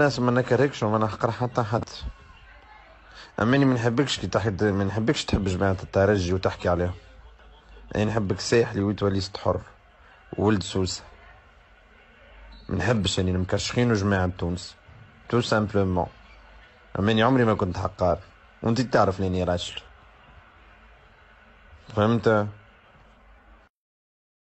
ناس ما نكرهكش وما نحقر حتى حد اماني ما نحبكش كي تحت ما نحبكش تحب جماعه الترجي وتحكي عليهم انا نحبك ساحلي وتولي حر ولد سوسه ما نحبش اني يعني جماعه تونس تو سامبلومون اماني عمري ما كنت حقار وانت تعرف لاني راجل فهمت